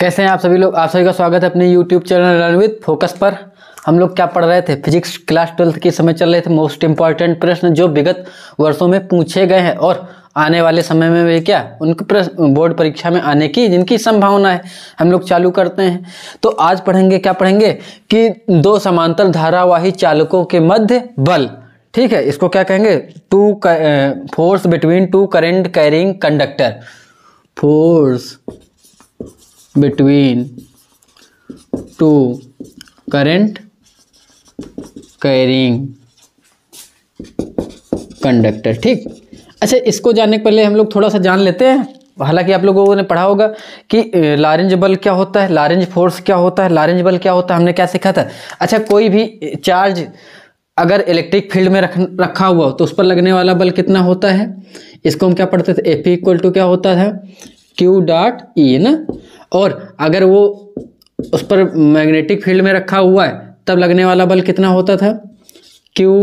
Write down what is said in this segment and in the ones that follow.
कैसे हैं आप सभी लोग आप सभी का स्वागत है अपने YouTube channel run with focus पर हम लोग क्या पढ़ रहे थे फिजिक्स क्लास ट्वेल्थ के समय चल रहे थे मोस्ट इंपॉर्टेंट प्रश्न जो विगत वर्षों में पूछे गए हैं और आने वाले समय में वे क्या उनके प्रश्न बोर्ड परीक्षा में आने की जिनकी संभावना है हम लोग चालू करते हैं तो आज पढ़ेंगे क्या पढ़ेंगे कि दो समांतर धारावाही चालकों के मध्य बल ठीक है इसको क्या कहेंगे two force between two current carrying conductor force between two current carrying conductor ठीक अच्छा इसको जानने के पहले हम लोग थोड़ा सा जान लेते हैं हालांकि आप लोगों ने पढ़ा होगा कि लारेंज बल क्या होता है लारेंज फोर्स क्या होता है लारेंज बल क्या होता है हमने क्या सीखा था अच्छा कोई भी चार्ज अगर इलेक्ट्रिक फील्ड में रख रखा हुआ हो तो उस पर लगने वाला बल कितना होता है इसको हम क्या पढ़ते थे एफ इक्वल टू क्या होता है क्यू डॉट ई है ना और अगर वो उस पर मैग्नेटिक फील्ड में रखा हुआ है तब लगने वाला बल कितना होता था q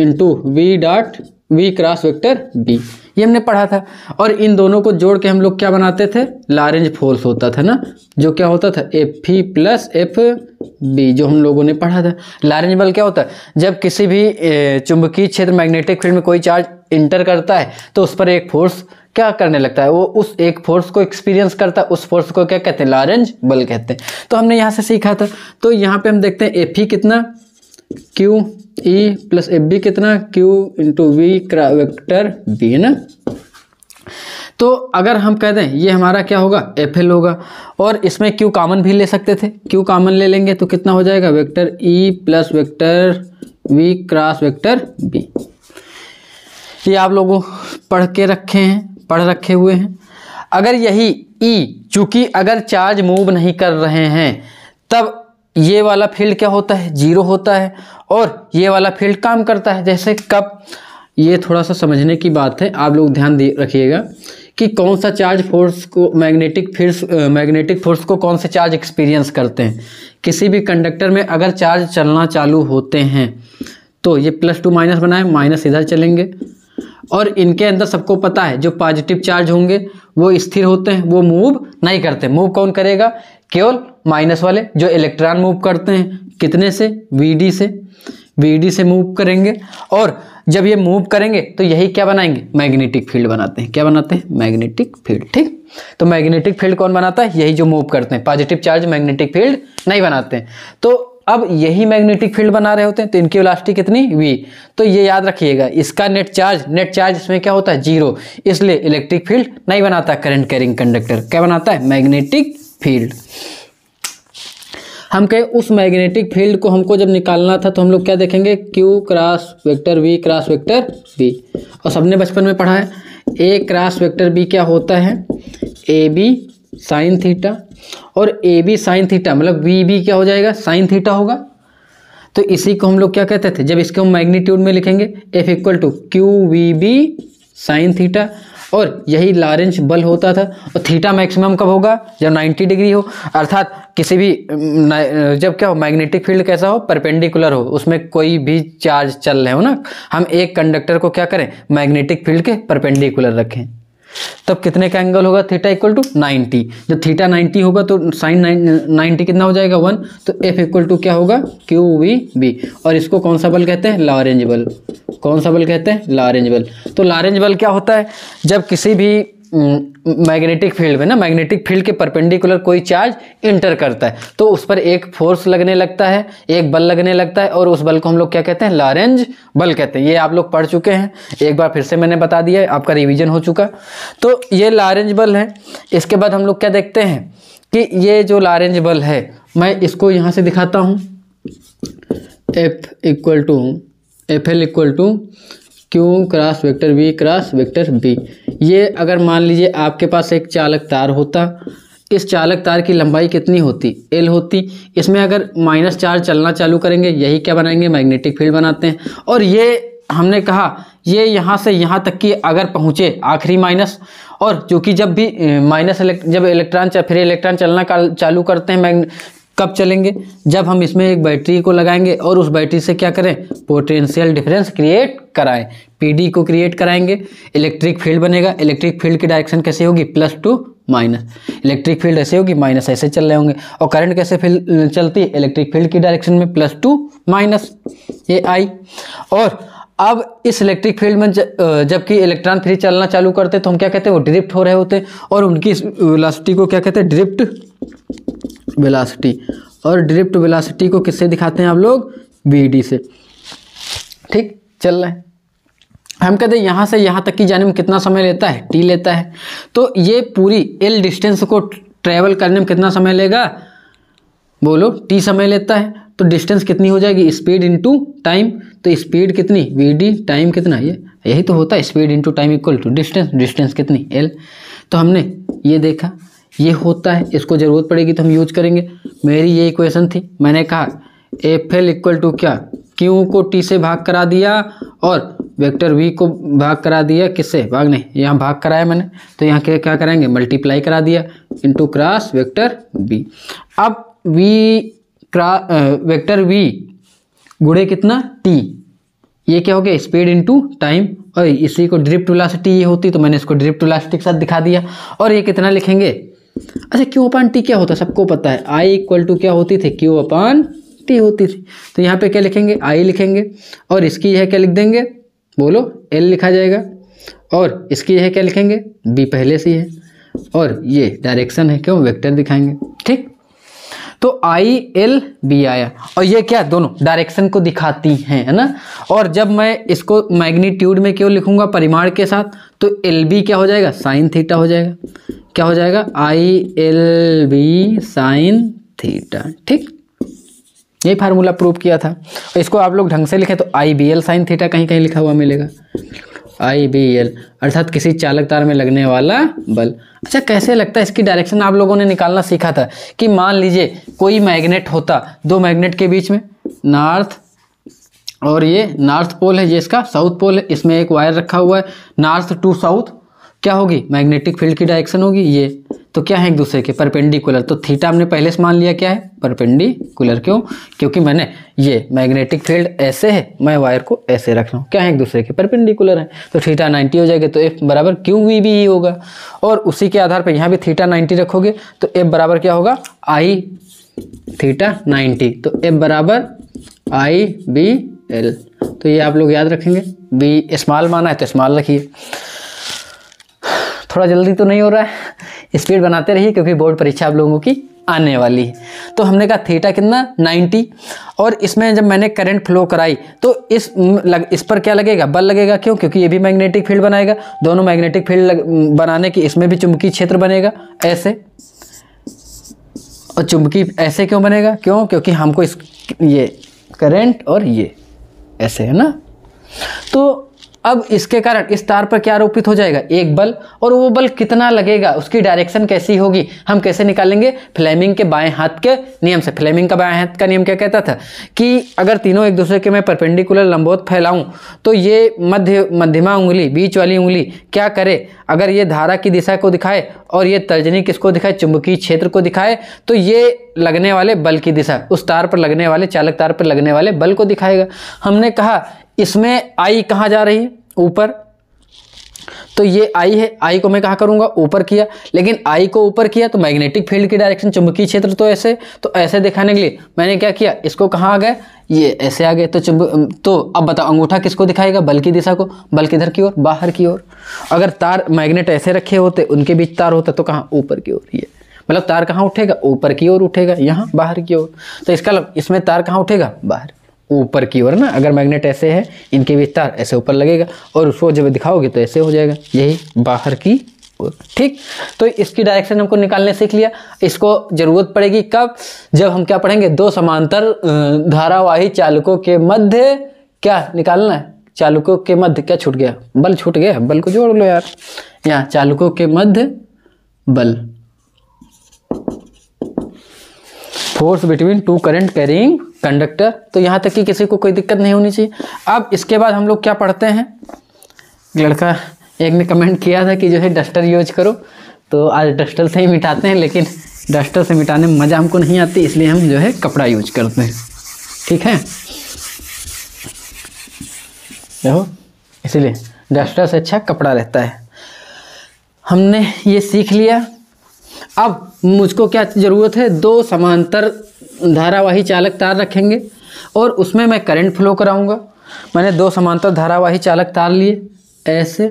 into v dot v cross vector B ये हमने पढ़ा था और इन दोनों को जोड़ के हम लोग क्या बनाते थे लारेंज फोर्स होता था ना जो क्या होता था F E plus F B जो हम लोगों ने पढ़ा था लारेंज बल क्या होता है जब किसी भी चुंबकीय क्षेत्र मैग्नेटिक फील्ड में कोई चार्ज इंटर करता है तो उस पर एक फोर्स क्या करने लगता है वो उस एक फोर्स को एक्सपीरियंस करता है उस फोर्स को क्या कहते हैं लारेंज बल कहते हैं तो हमने यहाँ से सीखा था तो यहाँ पे हम देखते हैं एफ e कितना q E plus F B कितना q into v cross vector B है ना तो अगर हम कह दें ये हमारा क्या होगा एफ एल होगा और इसमें क्यू कामन भी ले सकते थे क्यू कामन ले लेंगे तो कितना हो जाएगा vector E plus vector v cross vector B ये आप लोगों पढ़ के रखे हैं पढ़ रखे हुए हैं अगर यही ई चूँकि अगर चार्ज मूव नहीं कर रहे हैं तब ये वाला फील्ड क्या होता है जीरो होता है और ये वाला फील्ड काम करता है जैसे कब ये थोड़ा सा समझने की बात है आप लोग ध्यान दे रखिएगा कि कौन सा चार्ज फोर्स को मैग्नेटिक फील्ड मैग्नेटिक फोर्स को कौन से चार्ज एक्सपीरियंस करते हैं किसी भी कंडक्टर में अगर चार्ज चलना चालू होते हैं तो ये प्लस टू माइनस बनाए माइनस इधर चलेंगे और इनके अंदर सबको पता है जो पॉजिटिव चार्ज होंगे वो स्थिर होते हैं वो मूव नहीं करते मूव कौन करेगा केवल माइनस वाले जो इलेक्ट्रॉन मूव करते हैं कितने से वी से वी से मूव करेंगे और जब ये मूव करेंगे तो यही क्या बनाएंगे मैग्नेटिक फील्ड बनाते हैं क्या बनाते हैं मैग्नेटिक फील्ड ठीक तो मैग्नेटिक फील्ड कौन बनाता है यही जो मूव करते हैं पॉजिटिव चार्ज मैग्नेटिक फील्ड नहीं बनाते हैं तो अब यही मैग्नेटिक फील्ड बना रहे होते हैं तो इनकी वेलोसिटी कितनी वी तो ये याद रखिएगा इसका नेट चार्ज नेट चार्ज इसमें क्या होता है जीरो इसलिए इलेक्ट्रिक फील्ड नहीं बनाता करंट कैरिंग कंडक्टर क्या बनाता है मैग्नेटिक फील्ड हम कहे उस मैग्नेटिक फील्ड को हमको जब निकालना था तो हम लोग क्या देखेंगे q cross vector v cross vector B और सबने बचपन में पढ़ा है ए क्रॉस वेक्टर बी क्या होता है ए बी साइन थीटा और ए बी साइन थीटा मतलब वी बी क्या हो जाएगा साइन थीटा होगा तो इसी को हम लोग क्या कहते थे जब इसके हम मैग्नीट्यूड में लिखेंगे F equal to q v B sine theta और यही लारेंज बल होता था और थीटा मैक्सिमम कब होगा जब 90 डिग्री हो अर्थात किसी भी जब क्या हो मैग्नेटिक फील्ड कैसा हो परपेंडिकुलर हो उसमें कोई भी चार्ज चल रहे हो ना हम एक कंडक्टर को क्या करें मैग्नेटिक फील्ड के परपेंडिकुलर रखें तब कितने का एंगल होगा थीटा इक्वल टू 90 जब थीटा 90 होगा तो साइन 90 कितना हो जाएगा वन तो एफ इक्वल टू क्या होगा क्यू वी बी और इसको कौन सा बल कहते हैं लॉरेंज बल कौन सा बल कहते हैं लॉरेंज बल तो लारेंज बल क्या होता है जब किसी भी मैग्नेटिक हम्म, फील्ड में ना मैग्नेटिक फील्ड के परपेंडिकुलर कोई चार्ज इंटर करता है तो उस पर एक फोर्स लगने लगता है एक बल लगने लगता है और उस बल को हम लोग क्या कहते हैं लॉरेंज बल कहते हैं ये आप लोग पढ़ चुके हैं एक बार फिर से मैंने बता दिया आपका रिविजन हो चुका तो ये लॉरेंज बल है इसके बाद हम लोग क्या देखते हैं कि ये जो लॉरेंज बल है मैं इसको यहाँ से दिखाता हूँ F equal to F L equal to q cross vector B cross vector B ये अगर मान लीजिए आपके पास एक चालक तार होता इस चालक तार की लंबाई कितनी होती एल होती इसमें अगर माइनस चार चलना चालू करेंगे यही क्या बनाएंगे मैग्नेटिक फील्ड बनाते हैं और ये हमने कहा ये यहाँ से यहाँ तक कि अगर पहुँचे आखिरी माइनस और जो कि जब भी माइनस जब इलेक्ट्रॉन फिर इलेक्ट्रॉन चलना चालू करते हैं कब चलेंगे जब हम इसमें एक बैटरी को लगाएंगे और उस बैटरी से क्या करें पोटेंशियल डिफरेंस क्रिएट कराएं पीडी को क्रिएट कराएंगे इलेक्ट्रिक फील्ड बनेगा इलेक्ट्रिक फील्ड की डायरेक्शन कैसे होगी plus to minus electric field ऐसे होगी माइनस ऐसे चल रहे होंगे और करंट कैसे फील्ड चलती है इलेक्ट्रिक फील्ड की डायरेक्शन में प्लस टू माइनस ये आई और अब इस इलेक्ट्रिक फील्ड में जबकि इलेक्ट्रॉन फ्री चलना चालू करते तो हम क्या कहते हैं वो ड्रिफ्ट हो रहे होते हैं और उनकी वेलोसिटी को क्या कहते हैं ड्रिफ्ट वेलासिटी और ड्रिफ्ट वेलासिटी को किससे दिखाते हैं आप लोग डी से ठीक चल रहा है हम कहते हैं यहाँ से यहाँ तक की जाने में कितना समय लेता है टी लेता है तो ये पूरी एल डिस्टेंस को ट्रेवल करने में कितना समय लेगा बोलो टी समय लेता है तो डिस्टेंस कितनी हो जाएगी स्पीड इंटू टाइम तो स्पीड कितनी वी डी टाइम कितना ये यही तो होता है speed into time equal to distance distance कितनी एल तो हमने ये देखा ये होता है इसको ज़रूरत पड़ेगी तो हम यूज करेंगे मेरी ये इक्वेशन थी मैंने कहा एफ एल इक्वल टू क्या क्यू को टी से भाग करा दिया और वेक्टर वी को भाग करा दिया किससे भाग नहीं यहाँ भाग कराया मैंने तो यहाँ क्या क्या करेंगे मल्टीप्लाई करा दिया इंटू क्रॉस वेक्टर बी अब वी क्रा वेक्टर वी गुड़े कितना टी ये क्या हो गया स्पीड इंटू टाइम और इसी को ड्रिप्ट वेलोसिटी ये होती तो मैंने इसको ड्रिप्ट वेलोसिटी के साथ दिखा दिया और ये कितना लिखेंगे अच्छा क्यू अपान टी क्या होता है सबको पता है आई इक्वल टू क्या होती थी क्यू अपान टी होती थी तो यहाँ पे क्या लिखेंगे आई लिखेंगे और इसकी यह क्या लिख देंगे बोलो एल लिखा जाएगा और इसकी यह क्या लिखेंगे बी पहले से है और ये डायरेक्शन है क्यों वेक्टर दिखाएंगे ठीक तो आई एल बी आया और ये क्या दोनों डायरेक्शन को दिखाती हैं है ना और जब मैं इसको मैग्नीट्यूड में क्यों लिखूंगा परिमाण के साथ तो एल बी क्या हो जाएगा साइन थीटा हो जाएगा क्या हो जाएगा I L B sine theta ठीक यही फार्मूला प्रूव किया था इसको आप लोग ढंग से लिखे तो I B L sine theta कहीं कहीं लिखा हुआ मिलेगा आई बी एल अर्थात किसी चालक तार में लगने वाला बल अच्छा कैसे लगता है इसकी डायरेक्शन आप लोगों ने निकालना सीखा था कि मान लीजिए कोई मैग्नेट होता दो मैग्नेट के बीच में नॉर्थ और ये नॉर्थ पोल है ये इसका साउथ पोल है इसमें एक वायर रखा हुआ है नॉर्थ टू साउथ क्या होगी मैग्नेटिक फील्ड की डायरेक्शन होगी ये तो क्या है एक दूसरे के परपेंडिकुलर तो थीटा हमने पहले से मान लिया क्या है परपेंडिकुलर क्यों क्योंकि मैंने ये मैग्नेटिक फील्ड ऐसे है मैं वायर को ऐसे रख रहा हूँ क्या है एक दूसरे के परपेंडिकुलर है तो थीटा 90 हो जाएगा तो एफ बराबर क्यू वी भी ही होगा और उसी के आधार पर यहाँ भी थीटा नाइन्टी रखोगे तो एफ बराबर क्या होगा आई थीटा नाइन्टी तो एफ बराबर आई बी एल तो ये आप लोग याद रखेंगे बी स्मॉल माना है तो स्मॉल रखिए थोड़ा जल्दी तो नहीं हो रहा है स्पीड बनाते रहिए क्योंकि बोर्ड परीक्षा आप लोगों की आने वाली है तो हमने कहा थीटा कितना 90 और इसमें जब मैंने करंट फ्लो कराई तो इस लग, इस पर क्या लगेगा बल लगेगा क्यों क्योंकि ये भी मैग्नेटिक फील्ड बनाएगा दोनों मैग्नेटिक फील्ड बनाने की इसमें भी चुंबकीय क्षेत्र बनेगा ऐसे और चुंबकीय ऐसे क्यों बनेगा क्यों क्योंकि हमको इस ये करेंट और ये ऐसे है ना तो अब इसके कारण इस तार पर क्या आरोपित हो जाएगा एक बल और वो बल कितना लगेगा उसकी डायरेक्शन कैसी होगी हम कैसे निकालेंगे फ्लेमिंग के बाएं हाथ के नियम से फ्लेमिंग का बाएं हाथ का नियम क्या कहता था कि अगर तीनों एक दूसरे के मैं परपेंडिकुलर लंबोत फैलाऊं तो ये मध्य मध्यमा उंगली बीच वाली उंगली क्या करे अगर ये धारा की दिशा को दिखाए और ये तर्जनी किसको दिखाए चुंबकीय क्षेत्र को दिखाए तो ये लगने वाले बल की दिशा उस तार पर लगने वाले चालक तार पर लगने वाले बल को दिखाएगा हमने कहा इसमें आई कहाँ जा रही है ऊपर तो ये आई है आई को मैं कहा करूंगा ऊपर किया लेकिन आई को ऊपर किया तो मैग्नेटिक फील्ड की डायरेक्शन चुंबकीय क्षेत्र तो ऐसे तो ऐसे दिखाने के लिए मैंने क्या किया इसको कहाँ आ गए ये ऐसे आ गए तो चुंब तो अब बताओ अंगूठा किसको दिखाएगा बल की दिशा को बल किधर की ओर बाहर की ओर अगर तार मैग्नेट ऐसे रखे होते उनके बीच तार होता तो कहाँ ऊपर की ओर ये मतलब तार कहाँ उठेगा ऊपर की ओर उठेगा यहाँ बाहर की ओर तो इसका मतलब, इसमें तार कहाँ उठेगा बाहर ऊपर की ओर ना अगर मैग्नेट ऐसे है इनके बीच तार ऐसे ऊपर लगेगा और उसको जब दिखाओगे तो ऐसे हो जाएगा यही बाहर की ओर ठीक तो इसकी डायरेक्शन हमको निकालने सीख लिया इसको जरूरत पड़ेगी कब जब हम क्या पढ़ेंगे दो समांतर धारावाही चालकों के मध्य क्या निकालना है चालकों के मध्य क्या छूट गया बल छूट गया बल को जोड़ लो यार यहाँ चालकों के मध्य बल force between two current carrying conductor तो यहाँ तक कि किसी को कोई दिक्कत नहीं होनी चाहिए अब इसके बाद हम लोग क्या पढ़ते हैं लड़का एक ने कमेंट किया था कि जो है डस्टर यूज करो तो आज डस्टर से ही मिटाते हैं लेकिन डस्टर से मिटाने में मज़ा हमको नहीं आती इसलिए हम जो है कपड़ा यूज करते हैं ठीक है देखो इसीलिए डस्टर से अच्छा कपड़ा रहता है हमने ये सीख लिया अब मुझको क्या ज़रूरत है दो समांतर धारावाही चालक तार रखेंगे और उसमें मैं करंट फ्लो कराऊंगा मैंने दो समांतर धारावाही चालक तार लिए ऐसे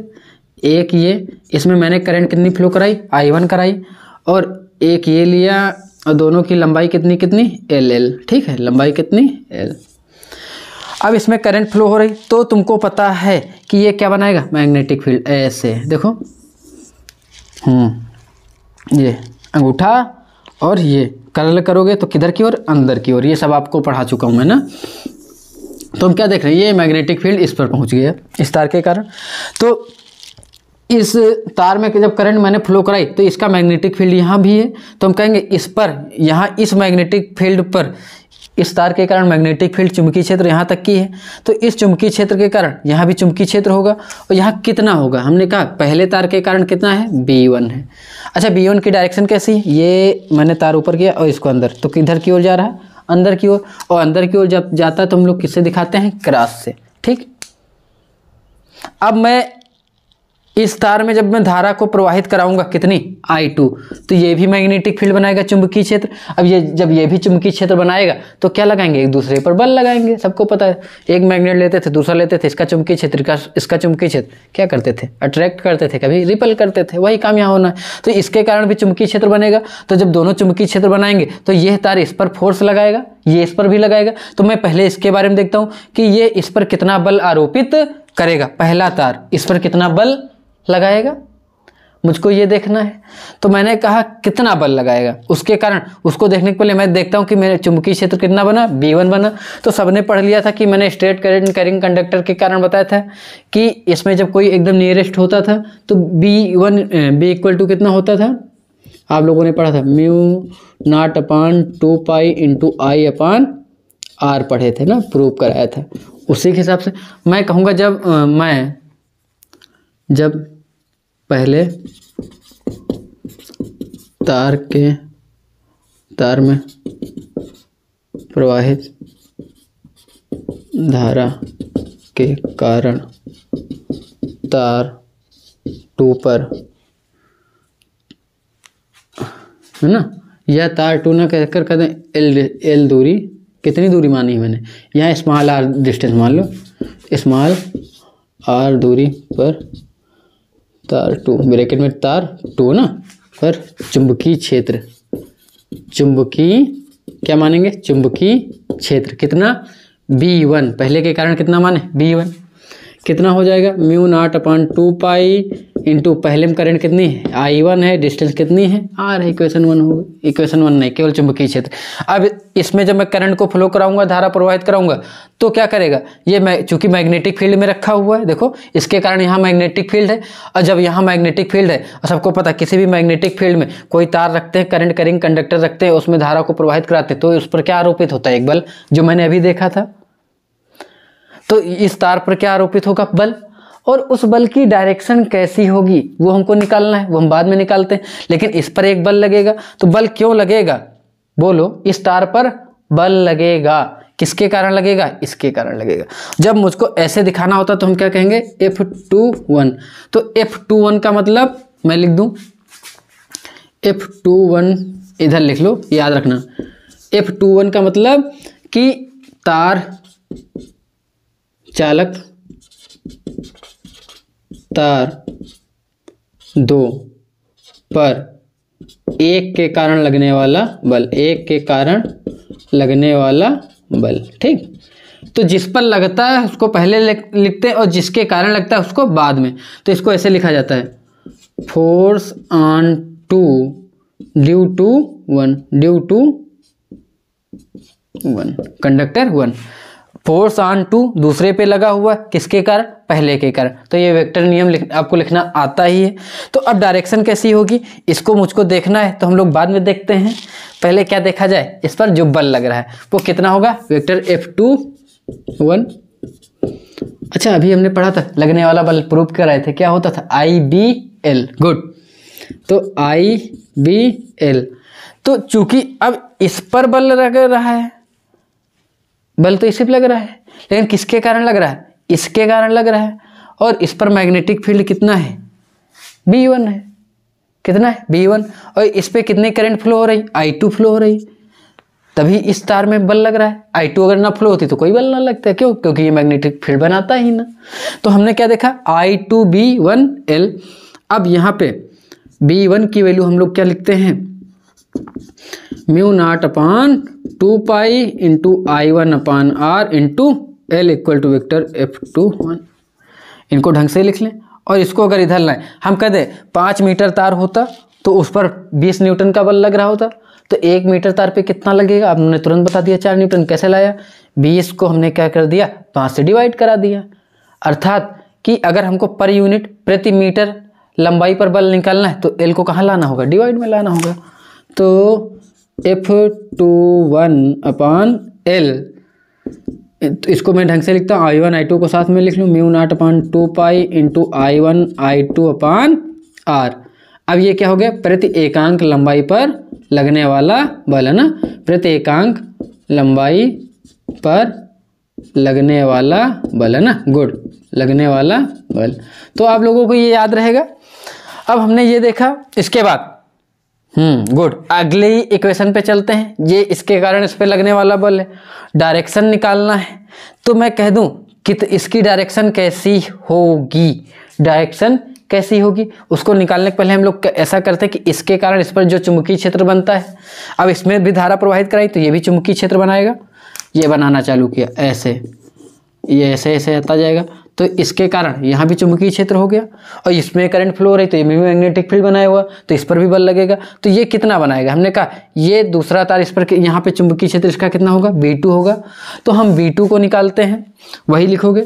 एक ये इसमें मैंने करंट कितनी फ्लो कराई आई वन कराई और एक ये लिया और दोनों की लंबाई कितनी कितनी एल एल ठीक है लंबाई कितनी एल अब इसमें करंट फ्लो हो रही तो तुमको पता है कि ये क्या बनाएगा मैग्नेटिक फील्ड ऐसे देखो हम्म ये अंगूठा और ये कलर करोगे तो किधर की ओर अंदर की ओर ये सब आपको पढ़ा चुका हूँ मैं ना तो हम क्या देख रहे हैं ये मैग्नेटिक फील्ड इस पर पहुँच गया इस तार के कारण तो इस तार में जब करंट मैंने फ्लो कराई तो इसका मैग्नेटिक फील्ड यहाँ भी है तो हम कहेंगे इस पर यहाँ इस मैग्नेटिक फील्ड पर इस तार के कारण मैग्नेटिक फील्ड चुंबकीय क्षेत्र यहाँ तक की है तो इस चुंबकीय क्षेत्र के कारण यहाँ भी चुंबकीय क्षेत्र होगा और यहाँ कितना होगा हमने कहा पहले तार के कारण कितना है बी है अच्छा बी की डायरेक्शन कैसी है ये मैंने तार ऊपर किया और इसको अंदर तो किधर की ओर जा रहा है अंदर की ओर और अंदर की ओर जब जाता है तो हम लोग किससे दिखाते हैं क्रास से ठीक अब मैं इस तार में जब मैं धारा को प्रवाहित कराऊंगा कितनी I2 तो ये भी मैग्नेटिक फील्ड बनाएगा चुंबकीय क्षेत्र अब ये जब ये भी चुंबकीय क्षेत्र बनाएगा तो क्या लगाएंगे एक दूसरे पर बल लगाएंगे सबको पता है एक मैग्नेट लेते थे दूसरा लेते थे इसका चुंबकीय क्षेत्र का इसका चुंबकीय क्षेत्र क्या करते थे अट्रैक्ट करते थे कभी रिपल करते थे वही काम यहाँ होना है तो इसके कारण भी चुंबकीय क्षेत्र बनेगा तो जब दोनों चुंबकीय क्षेत्र बनाएंगे तो यह तार इस पर फोर्स लगाएगा ये इस पर भी लगाएगा तो मैं पहले इसके बारे में देखता हूँ कि ये इस पर कितना बल आरोपित करेगा पहला तार इस पर कितना बल लगाएगा मुझको ये देखना है तो मैंने कहा कितना बल लगाएगा उसके कारण उसको देखने के पहले मैं देखता हूँ कि मेरे चुंबकीय क्षेत्र कितना बना बी वन बना तो सबने पढ़ लिया था कि मैंने स्ट्रेट करेंट कैरिंग कंडक्टर के कारण बताया था कि इसमें जब कोई एकदम नियरेस्ट होता था तो B one B equal to कितना होता था आप लोगों ने पढ़ा था mu naught upon two pi into I upon R पढ़े थे ना प्रूव कराया था उसी के हिसाब से मैं कहूँगा जब आ, मैं जब पहले तार के तार में प्रवाहित धारा के कारण तार टू पर है ना यह तार टू ना कहकर कहते एल एल दूरी कितनी दूरी मानी है मैंने यहाँ स्मॉल आर डिस्टेंस मान लो स्मॉल आर दूरी पर तार टू ब्रैकेट में तार टू ना पर चुंबकीय क्षेत्र चुंबकीय क्या मानेंगे चुंबकीय क्षेत्र कितना बी वन पहले के कारण कितना माने बी वन कितना हो जाएगा mu naught upon two pi into पहले में करंट कितनी है आई वन है डिस्टेंस कितनी है आर है इक्वेशन वन हो इक्वेशन वन नहीं केवल चुंबकीय क्षेत्र अब इसमें जब मैं करंट को फ्लो कराऊंगा धारा प्रवाहित कराऊंगा तो क्या करेगा ये मैं चूंकि मैग्नेटिक फील्ड में रखा हुआ है देखो इसके कारण यहाँ मैग्नेटिक फील्ड है और जब यहाँ मैग्नेटिक फील्ड है और सबको पता किसी भी मैग्नेटिक फील्ड में कोई तार रखते हैं करंट करिंग कंडक्टर रखते हैं उसमें धारा को प्रवाहित कराते हैं तो उस पर क्या आरोपित होता है एक बल जो मैंने अभी देखा था तो इस तार पर क्या आरोपित होगा बल और उस बल की डायरेक्शन कैसी होगी वो हमको निकालना है वो हम बाद में निकालते हैं लेकिन इस पर एक बल लगेगा तो बल क्यों लगेगा बोलो इस तार पर बल लगेगा किसके कारण लगेगा इसके कारण लगेगा जब मुझको ऐसे दिखाना होता तो हम क्या कहेंगे एफ टू वन तो एफ टू वन का मतलब मैं लिख दूं एफ टू वन इधर लिख लो याद रखना एफ टू वन का मतलब कि तार चालक तार दो पर एक के कारण लगने वाला बल एक के कारण लगने वाला बल ठीक तो जिस पर लगता है उसको पहले लिखते हैं और जिसके कारण लगता है उसको बाद में तो इसको ऐसे लिखा जाता है force on two due to one due to one conductor one force on two दूसरे पे लगा हुआ किसके कारण पहले के कारण तो ये वेक्टर नियम लिख, आपको लिखना आता ही है तो अब डायरेक्शन कैसी होगी इसको मुझको देखना है तो हम लोग बाद में देखते हैं पहले क्या देखा जाए इस पर जो बल लग रहा है वो कितना होगा वेक्टर एफ टू वन अच्छा अभी हमने पढ़ा था लगने वाला बल प्रूव कर रहे थे क्या होता था आई बी एल गुड तो आई बी एल तो चूंकि अब इस पर बल लग रहा है बल तो इसी पर लग रहा है लेकिन किसके कारण लग रहा है इसके कारण लग रहा है और इस पर मैग्नेटिक फील्ड कितना है बी वन है कितना है बी वन और इस पर कितने करंट फ्लो हो रही आई टू फ्लो हो रही तभी इस तार में बल लग रहा है आई टू अगर ना फ्लो होती तो कोई बल ना लगता है क्यों क्योंकि ये मैग्नेटिक फील्ड बनाता ही ना तो हमने क्या देखा I two B one L अब यहाँ पे बी वन की वैल्यू हम लोग क्या लिखते हैं mu naught upon two pi into I one upon R into L equal to vector F two one इनको ढंग से लिख लें और इसको अगर इधर लाएं हम कह दें पाँच मीटर तार होता तो उस पर बीस न्यूटन का बल लग रहा होता तो एक मीटर तार पे कितना लगेगा आपने तुरंत बता दिया चार न्यूटन कैसे लाया बीस को हमने क्या कर दिया पाँच तो से डिवाइड करा दिया अर्थात कि अगर हमको पर यूनिट प्रति मीटर लंबाई पर बल निकालना है तो एल को कहाँ लाना होगा डिवाइड में लाना होगा तो F two one upon L तो इसको मैं ढंग से लिखता हूँ आई वन आई टू को साथ में लिख लूँ mu naught upon two pi into I one I two upon R अब ये क्या हो गया प्रति एकांक लंबाई पर लगने वाला बल है ना प्रति एकांक लंबाई पर लगने वाला बल है ना गुड लगने वाला बल तो आप लोगों को ये याद रहेगा अब हमने ये देखा इसके बाद हम्म गुड अगले ही इक्वेशन पे चलते हैं ये इसके कारण इस पर लगने वाला बल है डायरेक्शन निकालना है तो मैं कह दूं कि तो इसकी डायरेक्शन कैसी होगी डायरेक्शन कैसी होगी उसको निकालने के पहले हम लोग ऐसा करते हैं कि इसके कारण इस पर जो चुंबकीय क्षेत्र बनता है अब इसमें भी धारा प्रवाहित कराई तो ये भी चुंबकीय क्षेत्र बनाएगा ये बनाना चालू किया ऐसे ये ऐसे ऐसे आता जाएगा तो इसके कारण यहाँ भी चुंबकीय क्षेत्र हो गया और इसमें करंट फ्लो हो रही तो ये भी मैग्नेटिक फील्ड बनाया हुआ तो इस पर भी बल लगेगा तो ये कितना बनाएगा हमने कहा ये दूसरा तार इस पर यहाँ पे चुंबकीय क्षेत्र इसका कितना होगा बी होगा तो हम बी को निकालते हैं वही लिखोगे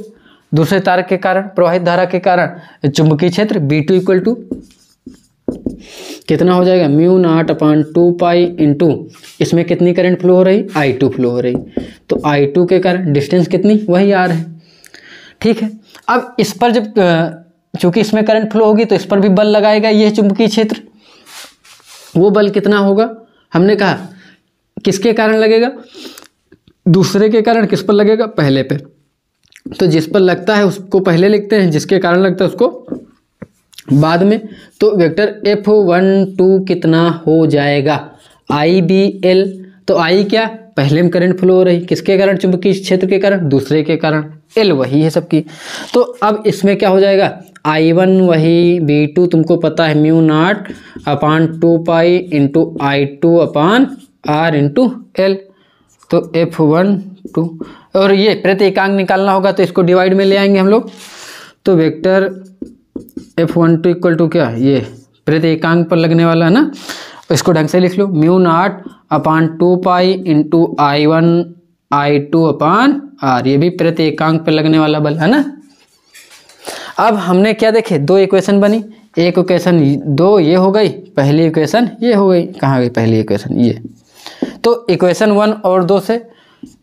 दूसरे तार के कारण प्रवाहित धारा के कारण चुंबकीय क्षेत्र बी टू इक्वल टू कितना हो जाएगा mu naught upon two pi into इसमें कितनी करंट फ्लो हो रही आई टू फ्लो हो रही तो आई टू के कारण डिस्टेंस कितनी वही आ रहा है ठीक है अब इस पर जब चूंकि इसमें करंट फ्लो होगी तो इस पर भी बल लगाएगा यह चुंबकीय क्षेत्र वो बल कितना होगा हमने कहा किसके कारण लगेगा दूसरे के कारण किस पर लगेगा पहले पे तो जिस पर लगता है उसको पहले लिखते हैं जिसके कारण लगता है उसको बाद में तो वेक्टर एफ वन टू कितना हो जाएगा आई बी एल तो आई क्या पहले में करंट फ्लो हो रही किसके कारण चुंबकीय क्षेत्र के कारण दूसरे के कारण एल वही है सबकी तो अब इसमें क्या हो जाएगा आई वन वही बी टू तुमको पता है mu naught upon two pi into I two upon R into L तो एफ वन टू और ये एकांक निकालना होगा तो इसको डिवाइड में ले आएंगे हम लोग तो vector F one two equal to क्या ये एकांक पर लगने वाला है ना इसको ढंग से लिख लो mu naught upon two pi into I one I two upon R हाँ, ये भी एकांक पर लगने वाला बल है ना अब हमने क्या देखे दो इक्वेशन बनी एक इक्वेशन दो ये हो गई पहली इक्वेशन ये हो गई कहाँ गई पहली इक्वेशन ये तो इक्वेशन वन और दो से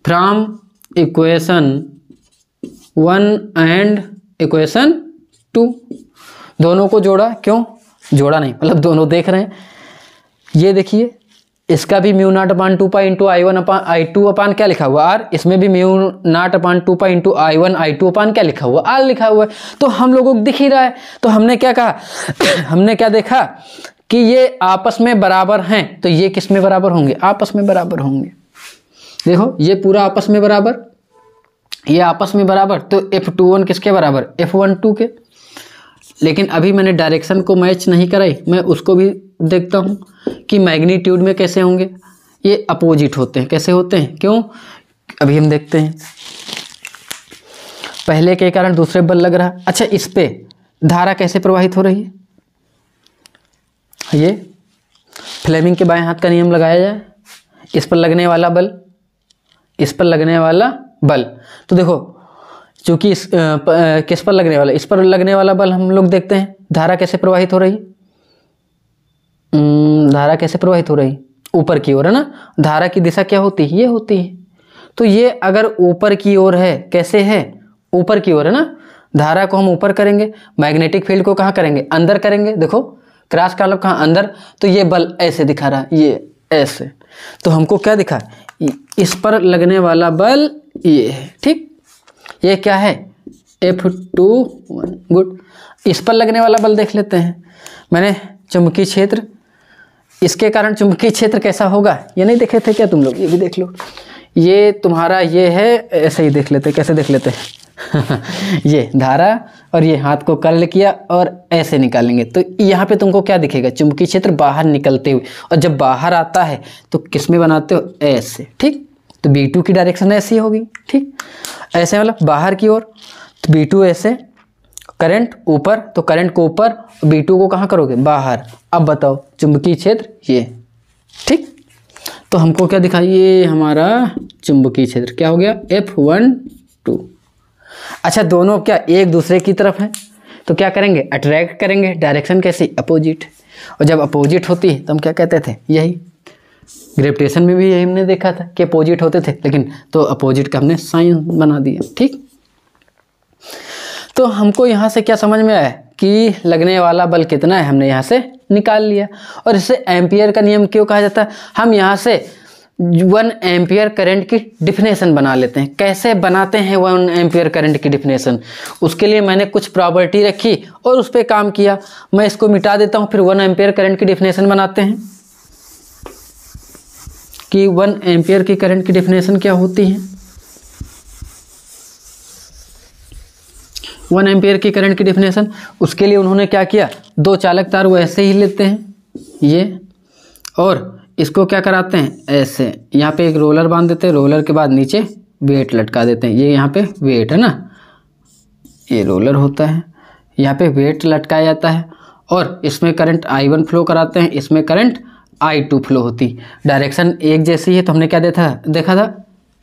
from equation one and equation two दोनों को जोड़ा क्यों जोड़ा नहीं मतलब दोनों देख रहे हैं ये देखिए इसका भी mu naught upon two pi into I one upon I two upon क्या लिखा हुआ आर इसमें भी mu naught upon two pi into I one I two upon क्या लिखा हुआ आर लिखा हुआ है तो हम लोगों को दिख ही रहा है तो हमने क्या कहा हमने क्या देखा कि ये आपस में बराबर हैं तो ये किस में बराबर होंगे आपस में बराबर होंगे देखो ये पूरा आपस में बराबर ये आपस में बराबर तो एफ टू वन किसके बराबर एफ वन टू के लेकिन अभी मैंने डायरेक्शन को मैच नहीं कराई मैं उसको भी देखता हूँ कि मैग्नीट्यूड में कैसे होंगे ये अपोजिट होते हैं कैसे होते हैं क्यों अभी हम देखते हैं पहले के कारण दूसरे बल लग रहा अच्छा इस पर धारा कैसे प्रवाहित हो रही है ये फ्लेमिंग के बाएं हाथ का नियम लगाया जाए इस पर लगने वाला बल इस पर लगने वाला बल तो देखो चूंकि इस आ, प, आ, किस पर लगने वाला इस पर लगने वाला बल हम लोग देखते हैं धारा कैसे प्रवाहित हो रही है हम्म, धारा कैसे प्रवाहित हो रही ऊपर की ओर है ना धारा की दिशा क्या होती है ये होती है तो ये अगर ऊपर की ओर है कैसे है ऊपर की ओर है ना धारा को हम ऊपर करेंगे मैग्नेटिक फील्ड को कहाँ करेंगे अंदर करेंगे देखो क्रास कालब मतलब कहाँ अंदर तो ये बल ऐसे दिखा रहा है ये ऐसे तो हमको क्या दिखा इस पर लगने वाला बल ये है ठीक ये क्या है एफ टू वन गुड इस पर लगने वाला बल देख लेते हैं मैंने चुंबकीय क्षेत्र इसके कारण चुंबकीय क्षेत्र कैसा होगा ये नहीं देखे थे क्या तुम लोग ये भी देख लो ये तुम्हारा ये है ऐसे ही देख लेते कैसे देख लेते ये धारा और ये हाथ को कर्ल किया और ऐसे निकालेंगे तो यहाँ पे तुमको क्या दिखेगा चुंबकीय क्षेत्र बाहर निकलते हुए और जब बाहर आता है तो किस में बनाते हो ऐसे ठीक तो बी टू की डायरेक्शन ऐसी होगी ठीक ऐसे मतलब बाहर की ओर तो बी टू ऐसे करंट ऊपर तो करंट को ऊपर बी टू को कहाँ करोगे बाहर अब बताओ चुंबकीय क्षेत्र ये ठीक तो हमको क्या दिखाइए ये हमारा चुंबकीय क्षेत्र क्या हो गया एफ वन टू अच्छा दोनों क्या एक दूसरे की तरफ है तो क्या करेंगे अट्रैक्ट करेंगे डायरेक्शन कैसी अपोजिट और जब अपोजिट होती है तो हम क्या कहते थे यही ग्रेविटेशन में भी यही हमने देखा था कि अपोजिट होते थे लेकिन तो अपोजिट का हमने साइन बना दिया ठीक तो हमको यहाँ से क्या समझ में आया कि लगने वाला बल कितना है हमने यहाँ से निकाल लिया और इसे एम्पियर का नियम क्यों कहा जाता है हम यहाँ से वन एम्पियर करंट की डिफिनेशन बना लेते हैं कैसे बनाते हैं वन एम्पियर करंट की डिफिनेशन उसके लिए मैंने कुछ प्रॉपर्टी रखी और उस पर काम किया मैं इसको मिटा देता हूँ फिर वन एम्पियर करंट की डिफिनेशन बनाते हैं कि वन एम्पियर की करंट की डिफिनेशन क्या होती है वन एम्पेयर के करंट की डिफिनेशन उसके लिए उन्होंने क्या किया दो चालक तार वो ऐसे ही लेते हैं ये और इसको क्या कराते हैं ऐसे यहाँ पे एक रोलर बांध देते हैं रोलर के बाद नीचे वेट लटका देते हैं ये यहाँ पे वेट है ना ये रोलर होता है यहाँ पे वेट लटकाया जाता है और इसमें करंट आई वन फ्लो कराते हैं इसमें करंट आई टू फ्लो होती डायरेक्शन एक जैसी है तो हमने क्या देखा देखा था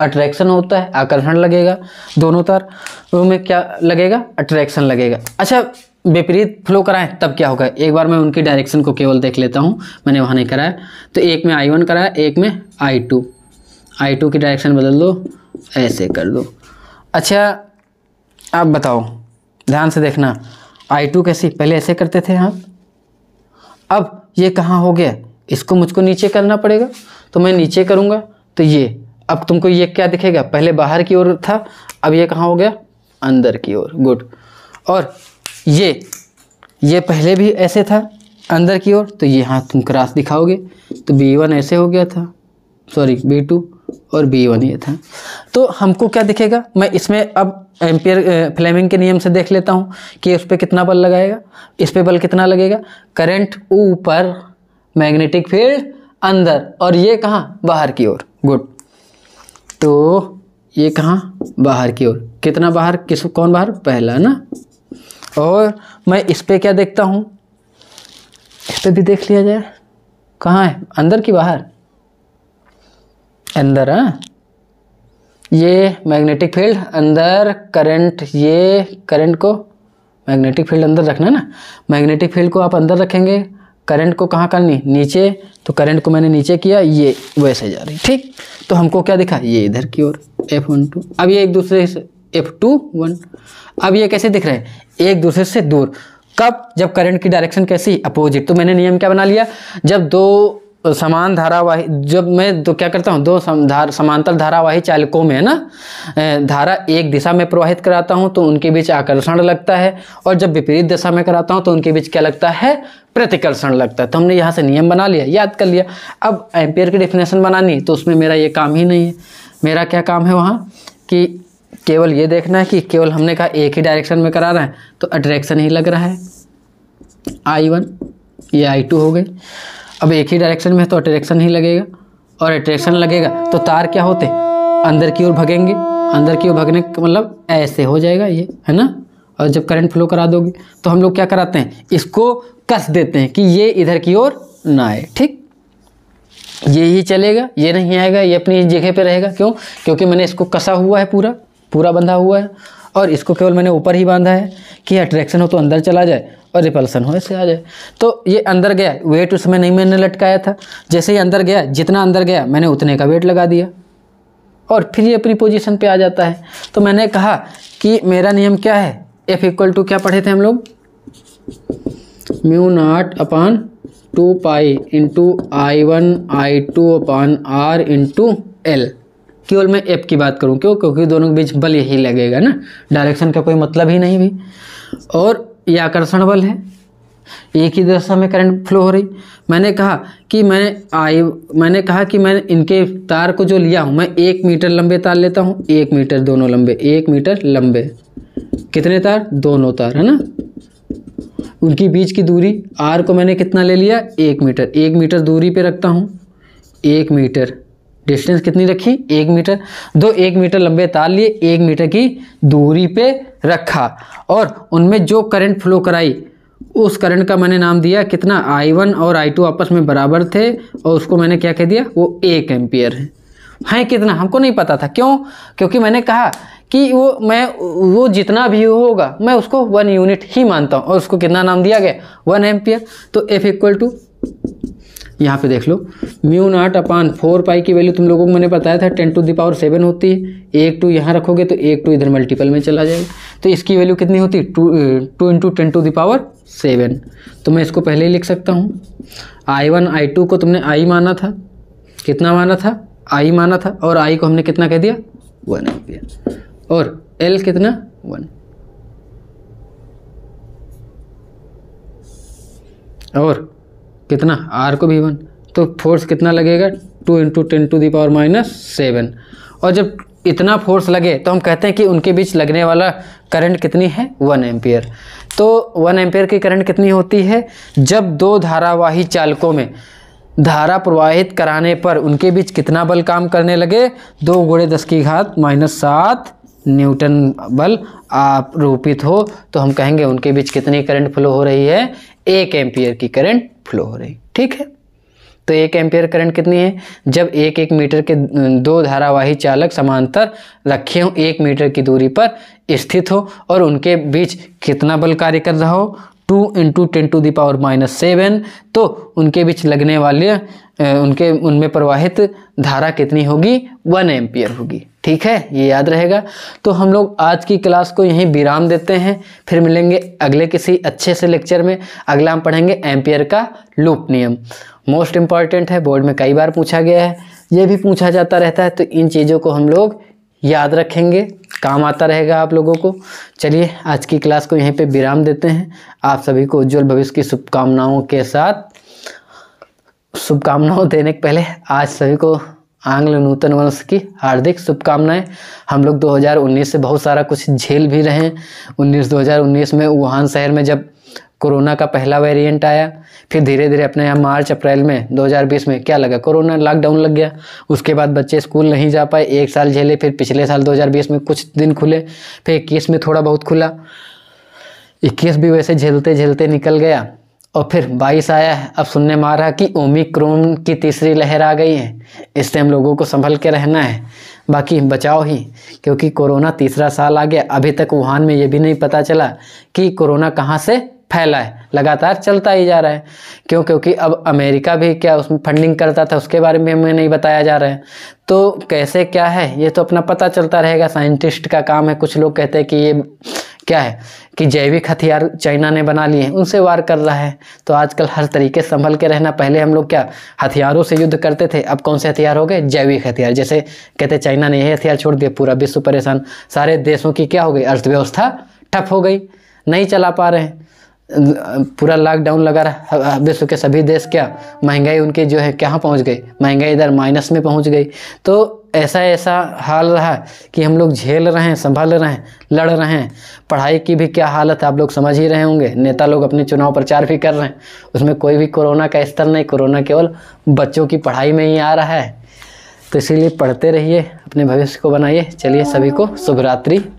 अट्रैक्शन होता है आकर्षण लगेगा दोनों तार में क्या लगेगा अट्रैक्शन लगेगा अच्छा विपरीत फ्लो कराएं तब क्या होगा एक बार मैं उनकी डायरेक्शन को केवल देख लेता हूँ मैंने वहाँ नहीं कराया तो एक में आई वन कराया एक में आई टू आई टू की डायरेक्शन बदल दो ऐसे कर दो अच्छा आप बताओ ध्यान से देखना आई टू कैसी पहले ऐसे करते थे आप अब ये कहाँ हो गया इसको मुझको नीचे करना पड़ेगा तो मैं नीचे करूँगा तो ये अब तुमको ये क्या दिखेगा पहले बाहर की ओर था अब ये कहाँ हो गया अंदर की ओर गुड और ये ये पहले भी ऐसे था अंदर की ओर तो ये हाँ तुम क्रास दिखाओगे तो बी वन ऐसे हो गया था सॉरी बी टू और बी वन ये था तो हमको क्या दिखेगा मैं इसमें अब एम्पियर फ्लेमिंग के नियम से देख लेता हूँ कि उस पर कितना बल लगाएगा इस पर बल कितना लगेगा करंट ऊपर मैग्नेटिक फील्ड अंदर और ये कहाँ बाहर की ओर गुड तो ये कहाँ बाहर की ओर कितना बाहर किस कौन बाहर पहला ना और मैं इस पर क्या देखता हूँ इस पर भी देख लिया जाए कहाँ है अंदर की बाहर अंदर हाँ ये मैग्नेटिक फील्ड अंदर करंट ये करंट को मैग्नेटिक फील्ड अंदर रखना है ना मैग्नेटिक फील्ड को आप अंदर रखेंगे करंट को कहाँ करनी नीचे तो करंट को मैंने नीचे किया ये वैसे जा रही ठीक तो हमको क्या दिखा ये इधर की ओर एफ वन टू अब ये एक दूसरे से एफ टू वन अब ये कैसे दिख रहे हैं एक दूसरे से दूर कब जब करंट की डायरेक्शन कैसी अपोजिट तो मैंने नियम क्या बना लिया जब दो समान धारावाही जब मैं तो क्या करता हूँ दो धार, समांतर धारावाही चालकों में ना धारा एक दिशा में प्रवाहित कराता हूँ तो उनके बीच आकर्षण लगता है और जब विपरीत दिशा में कराता हूँ तो उनके बीच क्या लगता है प्रतिकर्षण लगता है तो हमने यहाँ से नियम बना लिया याद कर लिया अब एम्पेयर की डेफिनेशन बनानी है तो उसमें मेरा ये काम ही नहीं है मेरा क्या काम है वहाँ कि केवल ये देखना है कि केवल हमने कहा एक ही डायरेक्शन में करा रहे हैं तो अट्रैक्शन ही लग रहा है आई वन ये आई टू हो गई अब एक ही डायरेक्शन में है तो अट्रैक्शन ही लगेगा और अट्रैक्शन लगेगा तो तार क्या होते अंदर की ओर भगेंगे अंदर की ओर भगने का मतलब ऐसे हो जाएगा ये है ना और जब करंट फ्लो करा दोगे तो हम लोग क्या कराते हैं इसको कस देते हैं कि ये इधर की ओर ना आए ठीक ये ही चलेगा ये नहीं आएगा ये अपनी जगह पे रहेगा क्यों क्योंकि मैंने इसको कसा हुआ है पूरा पूरा बंधा हुआ है और इसको केवल मैंने ऊपर ही बांधा है कि अट्रैक्शन हो तो अंदर चला जाए और रिपल्सन हो इससे आ जाए तो ये अंदर गया वेट उसमें नहीं मैंने लटकाया था जैसे ही अंदर गया जितना अंदर गया मैंने उतने का वेट लगा दिया और फिर ये अपनी पोजिशन पर आ जाता है तो मैंने कहा कि मेरा नियम क्या है एफ इक्वल टू क्या पढ़े थे हम लोग mu naught upon two pi into I one I two upon R into L केवल मैं ऐप की बात करूँ क्यों क्योंकि दोनों के बीच बल यही लगेगा ना डायरेक्शन का कोई मतलब ही नहीं भी और ये आकर्षण बल है एक ही दिशा में करंट फ्लो हो रही मैंने कहा कि मैंने आई मैंने कहा कि मैं इनके तार को जो लिया हूँ मैं एक मीटर लंबे तार लेता हूँ एक मीटर दोनों लंबे एक मीटर लंबे कितने तार दोनों तार है ना उनकी बीच की दूरी आर को मैंने कितना ले लिया एक मीटर एक मीटर दूरी पे रखता हूँ एक मीटर डिस्टेंस कितनी रखी एक मीटर दो एक मीटर लंबे तार लिए एक मीटर की दूरी पे रखा और उनमें जो करंट फ्लो कराई उस करंट का मैंने नाम दिया कितना आई वन और आई टू आपस में बराबर थे और उसको मैंने क्या कह दिया वो एक एम्पियर है हैं कितना हमको नहीं पता था क्यों क्योंकि मैंने कहा कि वो मैं वो जितना भी होगा मैं उसको वन यूनिट ही मानता हूँ और उसको कितना नाम दिया गया वन एम्पियर तो एफ इक्वल टू यहाँ पे देख लो mu naught upon four pi की वैल्यू तुम लोगों को मैंने बताया था ten to the power seven होती है एक टू यहाँ रखोगे तो एक टू इधर मल्टीपल में चला जाएगा तो इसकी वैल्यू कितनी होती है two two into ten to the power seven तो मैं इसको पहले ही लिख सकता हूँ आई वन आई टू को तुमने आई माना था कितना माना था आई माना था और आई को हमने कितना कह दिया वन दिया और एल कितना वन और कितना आर को भी वन तो फोर्स कितना लगेगा two into ten to the power minus seven और जब इतना फोर्स लगे तो हम कहते हैं कि उनके बीच लगने वाला करंट कितनी है वन एम्पियर तो वन एम्पियर की करंट कितनी होती है जब दो धारावाही चालकों में धारा प्रवाहित कराने पर उनके बीच कितना बल काम करने लगे दो गुड़े दस की घात माइनस सात न्यूटन बल आप रूपित हो तो हम कहेंगे उनके बीच कितनी करंट फ्लो हो रही है एक एम्पियर की करंट फ्लो हो रही ठीक है तो एक एम्पियर करंट कितनी है जब एक एक मीटर के दो धारावाही चालक समांतर रखे हों एक मीटर की दूरी पर स्थित हो और उनके बीच कितना बल कार्य कर रहा हो two into ten to the power minus seven तो उनके बीच लगने वाले उनके उनमें प्रवाहित धारा कितनी होगी वन एम्पियर होगी ठीक है ये याद रहेगा तो हम लोग आज की क्लास को यहीं विराम देते हैं फिर मिलेंगे अगले किसी अच्छे से लेक्चर में अगला हम पढ़ेंगे एम्पियर का लूप नियम मोस्ट इम्पॉर्टेंट है बोर्ड में कई बार पूछा गया है ये भी पूछा जाता रहता है तो इन चीज़ों को हम लोग याद रखेंगे काम आता रहेगा आप लोगों को चलिए आज की क्लास को यहीं पर विराम देते हैं आप सभी को उज्ज्वल भविष्य की शुभकामनाओं के साथ शुभकामनाओं देने के पहले आज सभी को आंग्ल नूतन वर्ष की हार्दिक शुभकामनाएं हम लोग 2019 से बहुत सारा कुछ झेल भी रहे हैं उन्नीस में वुहान शहर में जब कोरोना का पहला वेरिएंट आया फिर धीरे धीरे अपने यहाँ मार्च अप्रैल में 2020 में क्या लगा कोरोना लॉकडाउन लग गया उसके बाद बच्चे स्कूल नहीं जा पाए एक साल झेले फिर पिछले साल 2020 में कुछ दिन खुले फिर इक्कीस में थोड़ा बहुत खुला इक्कीस भी वैसे झेलते झेलते निकल गया और फिर 22 आया है अब सुनने में आ रहा कि ओमिक्रोन की तीसरी लहर आ गई है इससे हम लोगों को संभल के रहना है बाकी बचाओ ही क्योंकि कोरोना तीसरा साल आ गया अभी तक वुहान में ये भी नहीं पता चला कि कोरोना कहाँ से फैला है लगातार चलता ही जा रहा है क्यों क्योंकि अब अमेरिका भी क्या उसमें फंडिंग करता था उसके बारे में हमें नहीं बताया जा रहा है तो कैसे क्या है ये तो अपना पता चलता रहेगा साइंटिस्ट का काम है कुछ लोग कहते हैं कि ये क्या है कि जैविक हथियार चाइना ने बना लिए हैं उनसे वार कर रहा है तो आजकल हर तरीके संभल के रहना पहले हम लोग क्या हथियारों से युद्ध करते थे अब कौन से हथियार हो गए जैविक हथियार जैसे कहते चाइना ने यही हथियार छोड़ दिया पूरा विश्व परेशान सारे देशों की क्या हो गई अर्थव्यवस्था ठप हो गई नहीं चला पा रहे हैं पूरा लॉकडाउन लगा रहा विश्व के सभी देश क्या महंगाई उनके जो है कहाँ पहुँच गई महंगाई इधर माइनस में पहुँच गई तो ऐसा ऐसा हाल रहा कि हम लोग झेल रहे हैं संभाल रहे हैं लड़ रहे हैं पढ़ाई की भी क्या हालत है आप लोग समझ ही रहे होंगे नेता लोग अपने चुनाव प्रचार भी कर रहे हैं उसमें कोई भी कोरोना का स्तर नहीं कोरोना केवल बच्चों की पढ़ाई में ही आ रहा है तो इसीलिए पढ़ते रहिए अपने भविष्य को बनाइए चलिए सभी को शुभरात्रि